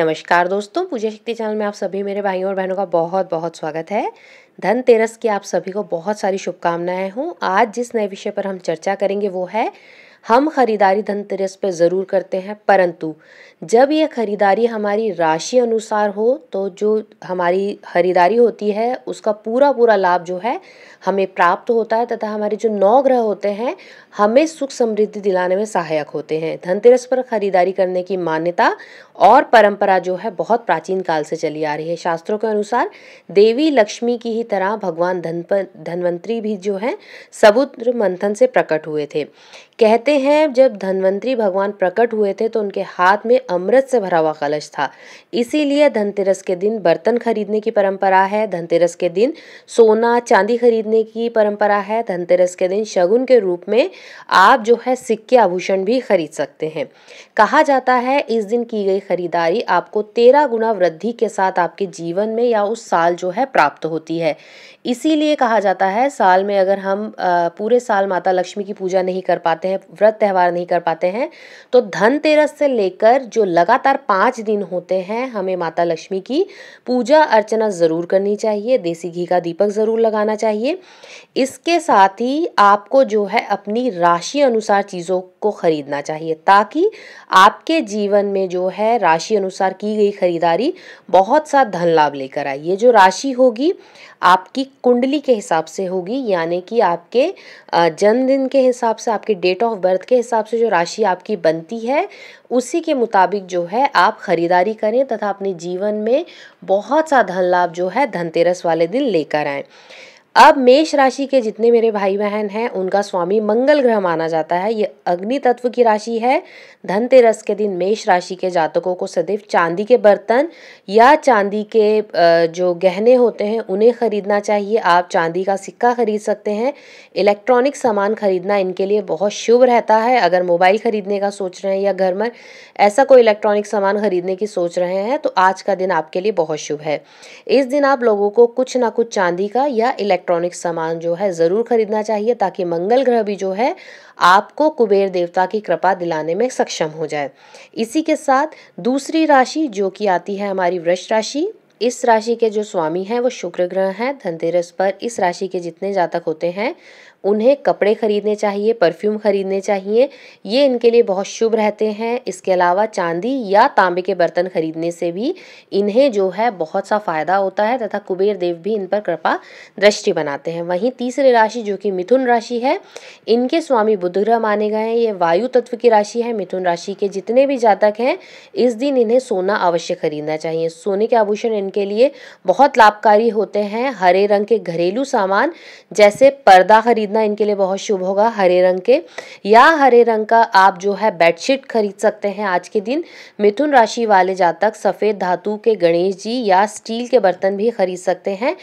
नमस्कार दोस्तों पूजा शक्ति चैनल में आप सभी मेरे भाइयों और बहनों का बहुत बहुत स्वागत है धनतेरस की आप सभी को बहुत सारी शुभकामनाएं हूँ आज जिस नए विषय पर हम चर्चा करेंगे वो है हम खरीदारी धनतेरस पर ज़रूर करते हैं परंतु जब ये खरीदारी हमारी राशि अनुसार हो तो जो हमारी खरीदारी होती है उसका पूरा पूरा लाभ जो है हमें प्राप्त होता है तथा हमारे जो नौ ग्रह होते हैं हमें सुख समृद्धि दिलाने में सहायक होते हैं धनतेरस पर खरीदारी करने की मान्यता और परंपरा जो है बहुत प्राचीन काल से चली आ रही है शास्त्रों के अनुसार देवी लक्ष्मी की ही तरह भगवान धन धनवंतरी भी जो है सबुद्र मंथन से प्रकट हुए थे कहते कहते हैं जब धनवंतरी भगवान प्रकट हुए थे तो उनके हाथ में अमृत से भरा हुआ कलश था इसीलिए धनतेरस के दिन बर्तन खरीदने की परंपरा है धनतेरस के दिन सोना चांदी खरीदने की परंपरा है धनतेरस के दिन शगुन के रूप में आप जो है सिक्के आभूषण भी खरीद सकते हैं कहा जाता है इस दिन की गई खरीदारी आपको तेरह गुना वृद्धि के साथ आपके जीवन में या उस साल जो है प्राप्त होती है इसीलिए कहा जाता है साल में अगर हम पूरे साल माता लक्ष्मी की पूजा नहीं कर पाते हैं व्रत त्यौहार नहीं कर पाते हैं तो धनतेरस से लेकर जो लगातार पाँच दिन होते हैं हमें माता लक्ष्मी की पूजा अर्चना ज़रूर करनी चाहिए देसी घी का दीपक ज़रूर लगाना चाहिए इसके साथ ही आपको जो है अपनी राशि अनुसार चीज़ों को ख़रीदना चाहिए ताकि आपके जीवन में जो है राशि अनुसार की गई खरीदारी बहुत सा धन लाभ लेकर आए ये जो राशि होगी आपकी कुंडली के हिसाब से होगी यानी कि आपके जन्मदिन के हिसाब से आपके डेट ऑफ बर्थ के हिसाब से जो राशि आपकी बनती है उसी के मुताबिक जो है आप ख़रीदारी करें तथा अपने जीवन में बहुत सा धन लाभ जो है धनतेरस वाले दिन लेकर आएँ अब मेष राशि के जितने मेरे भाई बहन हैं उनका स्वामी मंगल ग्रह माना जाता है ये अग्नि तत्व की राशि है धनतेरस के दिन मेष राशि के जातकों को सदैव चांदी के बर्तन या चांदी के जो गहने होते हैं उन्हें खरीदना चाहिए आप चांदी का सिक्का खरीद सकते हैं इलेक्ट्रॉनिक सामान खरीदना इनके लिए बहुत शुभ रहता है अगर मोबाइल खरीदने का सोच रहे हैं या घर में ऐसा कोई इलेक्ट्रॉनिक सामान खरीदने की सोच रहे हैं तो आज का दिन आपके लिए बहुत शुभ है इस दिन आप लोगों को कुछ ना कुछ चांदी का या इलेक्ट्रॉनिक इलेक्ट्रॉनिक सामान जो है ज़रूर खरीदना चाहिए ताकि मंगल ग्रह भी जो है आपको कुबेर देवता की कृपा दिलाने में सक्षम हो जाए इसी के साथ दूसरी राशि जो कि आती है हमारी वृक्ष राशि इस राशि के जो स्वामी हैं वो शुक्र ग्रह हैं धनतेरस पर इस राशि के जितने जातक होते हैं उन्हें कपड़े खरीदने चाहिए परफ्यूम खरीदने चाहिए ये इनके लिए बहुत शुभ रहते हैं इसके अलावा चांदी या तांबे के बर्तन खरीदने से भी इन्हें जो है बहुत सा फायदा होता है तथा कुबेर देव भी इन पर कृपा दृष्टि बनाते हैं वहीं तीसरी राशि जो कि मिथुन राशि है इनके स्वामी बुध ग्रह माने गए हैं ये वायु तत्व की राशि है मिथुन राशि के जितने भी जातक हैं इस दिन इन्हें सोना अवश्य खरीदना चाहिए सोने के आभूषण इनके लिए बहुत लाभकारी होते हैं हरे रंग के घरेलू सामान जैसे पर्दा खरीद खरीदना इनके लिए बहुत शुभ होगा हरे रंग के या हरे रंग का आप जो है बेडशीट खरीद सकते हैं आज के दिन मिथुन राशि वाले जातक सफ़ेद धातु के गणेश जी या स्टील के बर्तन भी खरीद सकते हैं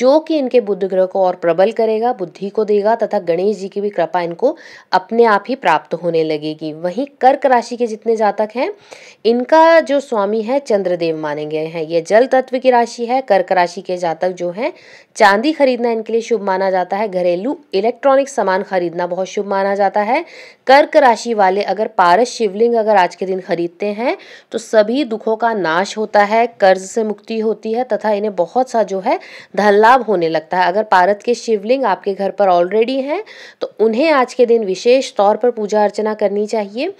जो कि इनके बुद्ध ग्रह को और प्रबल करेगा बुद्धि को देगा तथा गणेश जी की भी कृपा इनको अपने आप ही प्राप्त होने लगेगी वहीं कर्क राशि के जितने जातक हैं इनका जो स्वामी है चंद्रदेव माने गए हैं ये जल तत्व की राशि है कर्क राशि के जातक जो हैं चांदी खरीदना इनके लिए शुभ माना जाता है घरेलू इलेक्ट्रिक इलेक्ट्रॉनिक सामान खरीदना बहुत शुभ माना जाता है कर्क राशि वाले अगर पारस शिवलिंग अगर आज के दिन खरीदते हैं तो सभी दुखों का नाश होता है कर्ज से मुक्ति होती है तथा इन्हें बहुत सा जो है धन लाभ होने लगता है अगर पारस के शिवलिंग आपके घर पर ऑलरेडी हैं तो उन्हें आज के दिन विशेष तौर पर पूजा अर्चना करनी चाहिए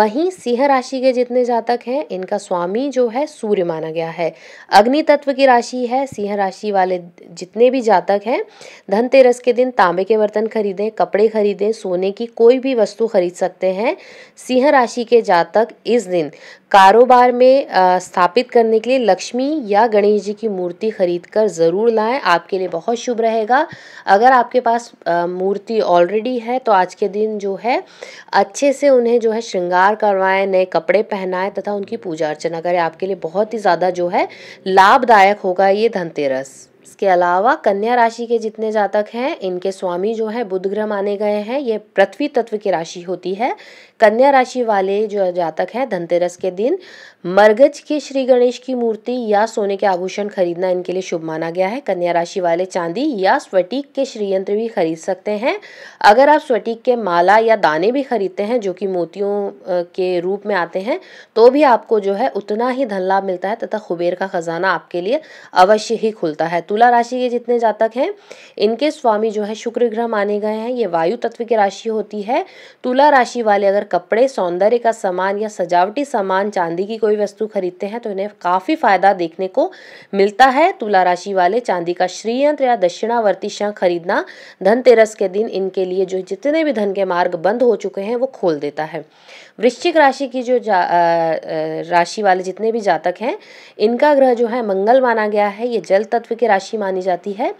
वहीं सिंह राशि के जितने जातक हैं इनका स्वामी जो है सूर्य माना गया है अग्नि तत्व की राशि है सिंह राशि वाले जितने भी जातक हैं धनतेरस के दिन तांबे के बर्तन खरीदें कपड़े खरीदें सोने की कोई भी वस्तु वस्तु खरीद सकते हैं सिंह राशि के जातक इस दिन कारोबार में स्थापित करने के लिए लक्ष्मी या गणेश जी की मूर्ति खरीद कर ज़रूर लाएं आपके लिए बहुत शुभ रहेगा अगर आपके पास मूर्ति ऑलरेडी है तो आज के दिन जो है अच्छे से उन्हें जो है श्रृंगार करवाएं नए कपड़े पहनाएं तथा उनकी पूजा अर्चना करें आपके लिए बहुत ही ज़्यादा जो है लाभदायक होगा ये धनतेरस इसके अलावा कन्या राशि के जितने जातक हैं इनके स्वामी जो है बुध ग्रह माने गए हैं ये पृथ्वी तत्व की राशि होती है कन्या राशि वाले जो जातक हैं धनतेरस के दिन मरगज के श्री गणेश की मूर्ति या सोने के आभूषण खरीदना इनके लिए शुभ माना गया है कन्या राशि वाले चांदी या स्वटीक के श्रीयंत्र भी खरीद सकते हैं अगर आप स्वटीक के माला या दाने भी खरीदते हैं जो कि मोतियों के रूप में आते हैं तो भी आपको जो है उतना ही धन लाभ मिलता है तथा कुबेर का खजाना आपके लिए अवश्य ही खुलता है तो तुला राशि के जितने जातक हैं इनके स्वामी जो है शुक्र ग्रह माने गए हैं ये वायु तत्व की राशि होती है तुला राशि वाले अगर कपड़े सौंदर्य का सामान या सजावटी सामान चांदी की कोई वस्तु खरीदते हैं तो इन्हें काफ़ी फ़ायदा देखने को मिलता है तुला राशि वाले चांदी का श्रीयंत्र या दक्षिणावर्ती शंख खरीदना धनतेरस के दिन इनके लिए जो जितने भी धन के मार्ग बंद हो चुके हैं वो खोल देता है वृश्चिक राशि की जो राशि वाले जितने भी जातक हैं इनका ग्रह जो है मंगल माना गया है ये जल तत्व की राशि राशि मानी जाती है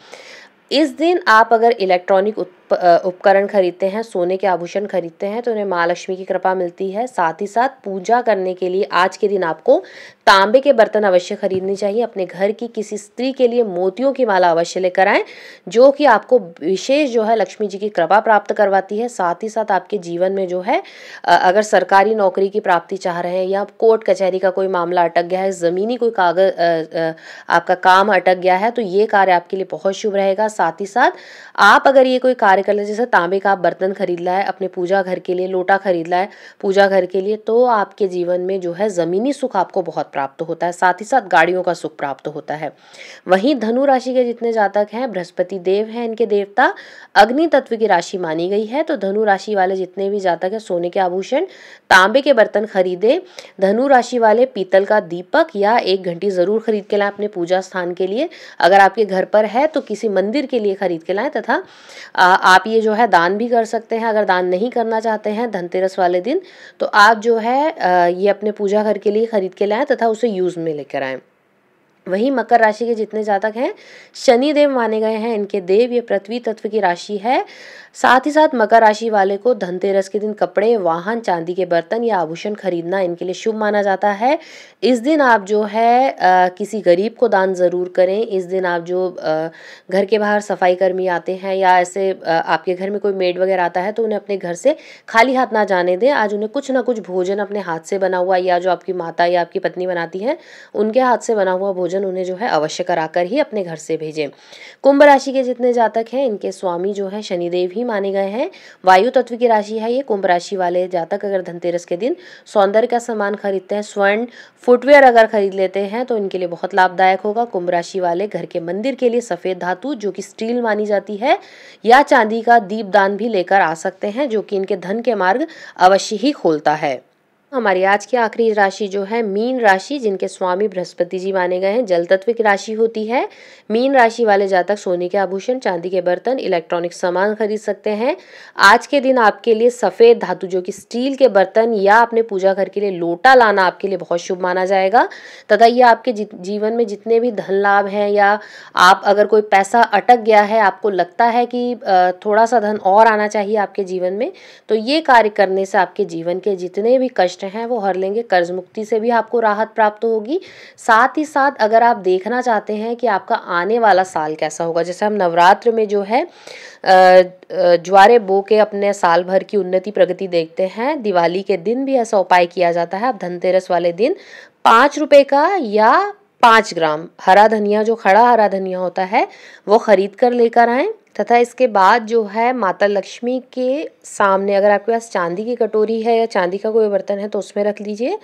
इस दिन आप अगर इलेक्ट्रॉनिक उपकरण खरीदते हैं सोने के आभूषण खरीदते हैं तो उन्हें माँ लक्ष्मी की कृपा मिलती है साथ ही साथ पूजा करने के लिए आज के दिन आपको तांबे के बर्तन अवश्य खरीदने चाहिए अपने घर की किसी स्त्री के लिए मोतियों की माला अवश्य लेकर आएँ जो कि आपको विशेष जो है लक्ष्मी जी की कृपा प्राप्त करवाती है साथ ही साथ आपके जीवन में जो है अगर सरकारी नौकरी की प्राप्ति चाह रहे हैं या कोर्ट कचहरी का कोई मामला अटक गया है ज़मीनी कोई कागज आपका काम अटक गया है तो ये कार्य आपके लिए बहुत शुभ रहेगा साथ ही साथ आप अगर ये कोई कार्य कर लें जैसे तांबे का आप बर्तन खरीद लाए अपने पूजा घर के लिए लोटा खरीद लाए पूजा घर के लिए तो आपके जीवन में जो है ज़मीनी सुख आपको बहुत प्राप्त होता है साथ ही साथ गाड़ियों का सुख प्राप्त होता है वहीं धनु राशि के जितने जातक हैं बृहस्पति देव हैं इनके देवता अग्नि तत्व की राशि मानी गई है तो धनु राशि वाले जितने भी जातक हैं सोने के आभूषण तांबे के बर्तन खरीदे धनु राशि वाले पीतल का दीपक या एक घंटी ज़रूर खरीद के लाएं अपने पूजा स्थान के लिए अगर आपके घर पर है तो किसी मंदिर के लिए खरीद के लाएं तथा आप ये जो है दान भी कर सकते हैं अगर दान नहीं करना चाहते हैं धनतेरस वाले दिन तो आप जो है ये अपने पूजा घर के लिए ख़रीद के लाएँ तथा उसे यूज़ में लेकर आएँ वहीं मकर राशि के जितने जातक हैं शनि देव माने गए हैं इनके देव ये पृथ्वी तत्व की राशि है साथ ही साथ मकर राशि वाले को धनतेरस के दिन कपड़े वाहन चांदी के बर्तन या आभूषण खरीदना इनके लिए शुभ माना जाता है इस दिन आप जो है आ, किसी गरीब को दान ज़रूर करें इस दिन आप जो आ, घर के बाहर सफाई कर्मी आते हैं या ऐसे आ, आपके घर में कोई मेड वगैरह आता है तो उन्हें अपने घर से खाली हाथ ना जाने दें आज उन्हें कुछ ना कुछ भोजन अपने हाथ से बना हुआ या जो आपकी माता या आपकी पत्नी बनाती है उनके हाथ से बना हुआ भोजन उन्हें जो है अवश्य कराकर ही अपने घर से भेजें कुंभ राशि के जितने जातक हैं इनके स्वामी जो है शनिदेव ही ही माने गए हैं वायु तत्व की राशि है ये कुंभ राशि वाले जातक अगर धनतेरस के दिन सौंदर्य का सामान खरीदते हैं स्वर्ण फुटवेयर अगर खरीद लेते हैं तो इनके लिए बहुत लाभदायक होगा कुंभ राशि वाले घर के मंदिर के लिए सफ़ेद धातु जो कि स्टील मानी जाती है या चांदी का दीपदान भी लेकर आ सकते हैं जो कि इनके धन के मार्ग अवश्य ही खोलता है हमारी आज की आखिरी राशि जो है मीन राशि जिनके स्वामी बृहस्पति जी माने गए हैं जल तत्व की राशि होती है मीन राशि वाले जातक सोने के आभूषण चांदी के बर्तन इलेक्ट्रॉनिक सामान खरीद सकते हैं आज के दिन आपके लिए सफ़ेद धातु जो कि स्टील के बर्तन या अपने पूजा घर के लिए लोटा लाना आपके लिए बहुत शुभ माना जाएगा तथा ये आपके जीवन में जितने भी धन लाभ हैं या आप अगर कोई पैसा अटक गया है आपको लगता है कि थोड़ा सा धन और आना चाहिए आपके जीवन में तो ये कार्य करने से आपके जीवन के जितने भी कष्ट प्रश्न हैं वो हर लेंगे कर्ज मुक्ति से भी आपको राहत प्राप्त होगी साथ ही साथ अगर आप देखना चाहते हैं कि आपका आने वाला साल कैसा होगा जैसे हम नवरात्र में जो है ज्वारे बो के अपने साल भर की उन्नति प्रगति देखते हैं दिवाली के दिन भी ऐसा उपाय किया जाता है आप धनतेरस वाले दिन पाँच रुपये का या पाँच ग्राम हरा धनिया जो खड़ा हरा धनिया होता है वो खरीद कर लेकर आएँ तथा इसके बाद जो है माता लक्ष्मी के सामने अगर आपके पास चांदी की कटोरी है या चांदी का कोई बर्तन है तो उसमें रख लीजिए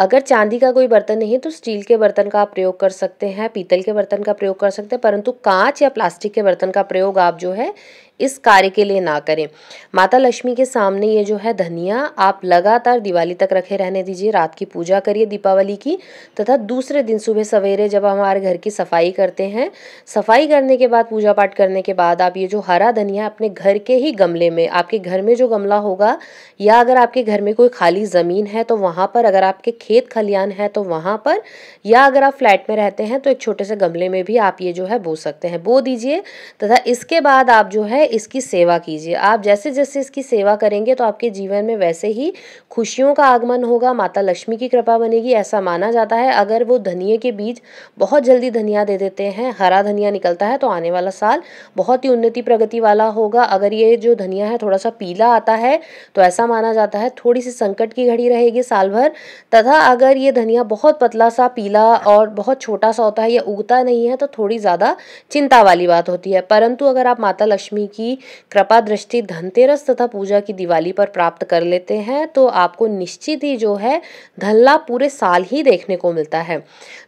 अगर चांदी का कोई बर्तन नहीं है तो स्टील के बर्तन का आप प्रयोग कर सकते हैं पीतल के बर्तन का प्रयोग कर सकते हैं परंतु कांच या प्लास्टिक के बर्तन का प्रयोग आप जो है इस कार्य के लिए ना करें माता लक्ष्मी के सामने ये जो है धनिया आप लगातार दिवाली तक रखे रहने दीजिए रात की पूजा करिए दीपावली की तथा दूसरे दिन सुबह सवेरे जब हमारे घर की सफाई करते हैं सफाई करने के बाद पूजा पाठ करने के बाद आप ये जो हरा धनिया अपने घर के ही गमले में आपके घर में जो गमला होगा या अगर आपके घर में कोई खाली ज़मीन है तो वहाँ पर अगर आपके खेत खलियान है तो वहाँ पर या अगर आप फ्लैट में रहते हैं तो एक छोटे से गमले में भी आप ये जो है बो सकते हैं बो दीजिए तथा इसके बाद आप जो है इसकी सेवा कीजिए आप जैसे जैसे इसकी सेवा करेंगे तो आपके जीवन में वैसे ही खुशियों का आगमन होगा माता लक्ष्मी की कृपा बनेगी ऐसा माना जाता है अगर वो धनिए के बीज बहुत जल्दी धनिया दे देते हैं हरा धनिया निकलता है तो आने वाला साल बहुत ही उन्नति प्रगति वाला होगा अगर ये जो धनिया है थोड़ा सा पीला आता है तो ऐसा माना जाता है थोड़ी सी संकट की घड़ी रहेगी साल भर तथा ज़्यादा अगर ये धनिया बहुत पतला सा पीला और बहुत छोटा सा होता है या उगता नहीं है तो थोड़ी ज़्यादा चिंता वाली बात होती है परंतु अगर आप माता लक्ष्मी की कृपा दृष्टि धनतेरस तथा पूजा की दिवाली पर प्राप्त कर लेते हैं तो आपको निश्चित ही जो है धन लाभ पूरे साल ही देखने को मिलता है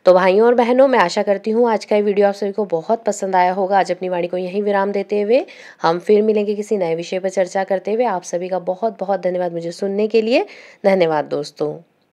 तो भाइयों और बहनों मैं आशा करती हूँ आज का ये वीडियो आप सभी को बहुत पसंद आया होगा आज अपनी वाणी को यहीं विराम देते हुए हम फिर मिलेंगे किसी नए विषय पर चर्चा करते हुए आप सभी का बहुत बहुत धन्यवाद मुझे सुनने के लिए धन्यवाद दोस्तों